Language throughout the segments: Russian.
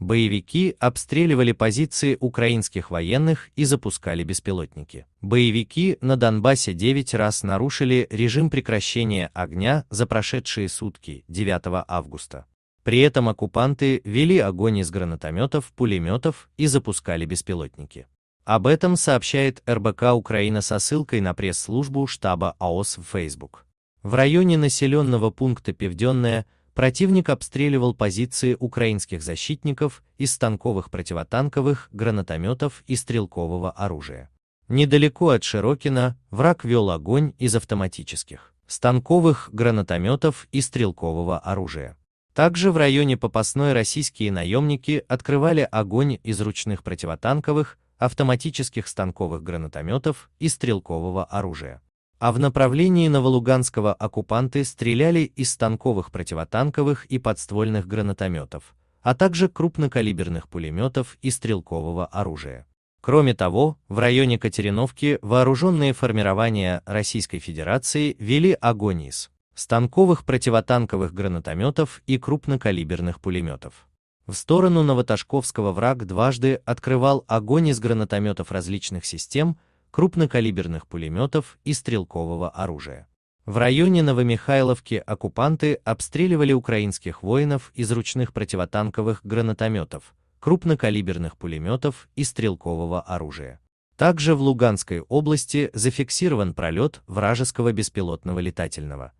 Боевики обстреливали позиции украинских военных и запускали беспилотники. Боевики на Донбассе 9 раз нарушили режим прекращения огня за прошедшие сутки 9 августа. При этом оккупанты вели огонь из гранатометов, пулеметов и запускали беспилотники. Об этом сообщает РБК Украина со ссылкой на пресс-службу штаба АОС в Facebook. В районе населенного пункта Певденная Противник обстреливал позиции украинских защитников из станковых противотанковых гранатометов и стрелкового оружия. Недалеко от Широкина враг вел огонь из автоматических, станковых гранатометов и стрелкового оружия. Также в районе Попасной российские наемники открывали огонь из ручных противотанковых, автоматических станковых гранатометов и стрелкового оружия а в направлении Новолуганского оккупанты стреляли из станковых противотанковых и подствольных гранатометов, а также крупнокалиберных пулеметов и стрелкового оружия. Кроме того, в районе Катериновки вооруженные формирования Российской Федерации вели огонь из станковых противотанковых гранатометов и крупнокалиберных пулеметов. В сторону Новоташковского враг дважды открывал огонь из гранатометов различных систем, крупнокалиберных пулеметов и стрелкового оружия. В районе Новомихайловки оккупанты обстреливали украинских воинов из ручных противотанковых гранатометов, крупнокалиберных пулеметов и стрелкового оружия. Также в Луганской области зафиксирован пролет вражеского беспилотного летательного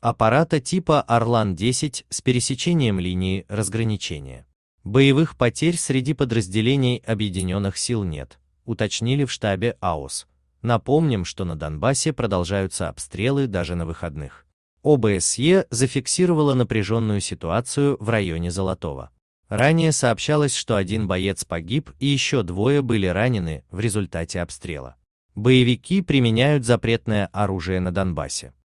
аппарата типа «Орлан-10» с пересечением линии разграничения. Боевых потерь среди подразделений объединенных сил нет уточнили в штабе АОС. Напомним, что на Донбассе продолжаются обстрелы даже на выходных. ОБСЕ зафиксировала напряженную ситуацию в районе Золотого. Ранее сообщалось, что один боец погиб и еще двое были ранены в результате обстрела. Боевики применяют запретное оружие на Донбассе.